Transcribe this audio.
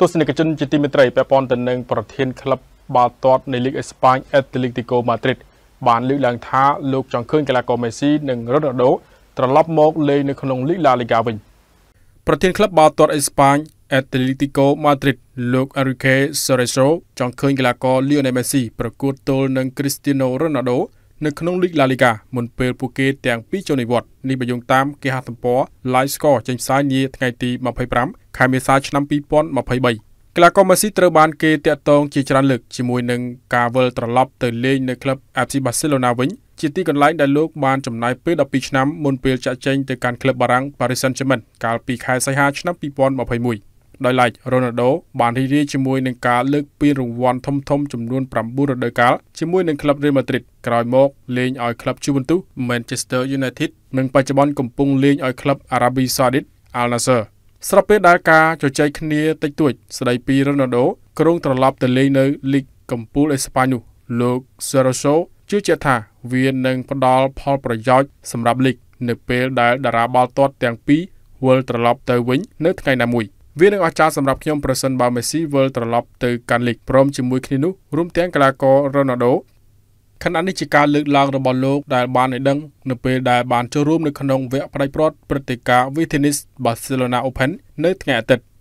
ទស្សនិកជនជាទីមេត្រីពាក់ព័ន្ធទៅនឹងប្រធានក្លឹបបាល់ទាត់នៃលីកអេស្ប៉ាញ Atlético Madrid បានលើកឡើងថាលោក ចង់ឃើញកីឡាករ Messi និង Ronaldo ត្រឡប់មកលេងនៅក្នុងលីក La Liga វិញប្រធានក្លឹបបាល់ទាត់អេស្ប៉ាញ Atlético Madrid លោក Enrique Cerezo ចង់ឃើញកីឡាករ Lionel Messi ប្រកួតទល់នឹង Cristiano Ronaldo នៅក្នុងលីកឡាលីកាមុនពេលពួកគេទាំងពីរចូលនិវត្តន៍នេះបញ្យងតាមគេហទំព័រ Live Score ចេញផ្សាយនាថ្ងៃទី25ខែមេសាឆ្នាំ2023ក្លាករម៉ាស៊ីត្រូវបានគេតាក់ទងជាច្រើនលើកជាមួយនឹងការវិលត្រឡប់ទៅលេងនៅក្លឹប FC Barcelona វិញជាទីកន្លែងដែលលោកបានចំណាយពេល12ឆ្នាំមុនពេលចាក់ចែងទៅកាន់ក្លឹបបារាំង Paris Saint-Germain កាលពីខែសីហាឆ្នាំ2021ដោយឡែករ៉ូណាល់ដូ បានរីករាយជាមួយនឹងការលើកពានរង្វាន់ធំៗចំនួន9រដូវកាលជាមួយនឹងក្លឹប Real Madrid ក្រោយមកលេងឲ្យក្លឹប Juventus Manchester United និងបច្ចុប្បន្នកំពុងលេងឲ្យក្លឹប Arabi Saudite Al Nassr ស្រាប់ពេលដែលការជជែកគ្នាតិចតួចស្ដីពីរ៉ូណាល់ដូក្រុងត្រឡប់ទៅលេងនៅលីកកំពូលអេស្ប៉ាញនោះលោក Cerezo ជឿជាក់ថា វានឹងផ្ដល់ផលប្រយោជន៍សម្រាប់លីកនៅពេលដែលតារាបាល់ទាត់ទាំងពីរវិលត្រឡប់ទៅវិញនៅថ្ងៃណាមួយវានឹងអស្ចារ្យសម្រាប់ខ្ញុំប្រសិនបើមេស៊ីវិលត្រឡប់ទៅកាន់លីកព្រមជាមួយគ្នានោះរួមទាំងកីឡាកររ៉ូណាល់ដូខណៈនេះជាការលើកឡើងរបស់លោកដែលបានឲ្យដឹងនៅពេលដែលបានចូលរួមនៅក្នុងវគ្គផ្ដាច់ព្រាត់ព្រឹត្តិការណ៍ Vitennis Barcelona Open នៅថ្ងៃអាទិត្យ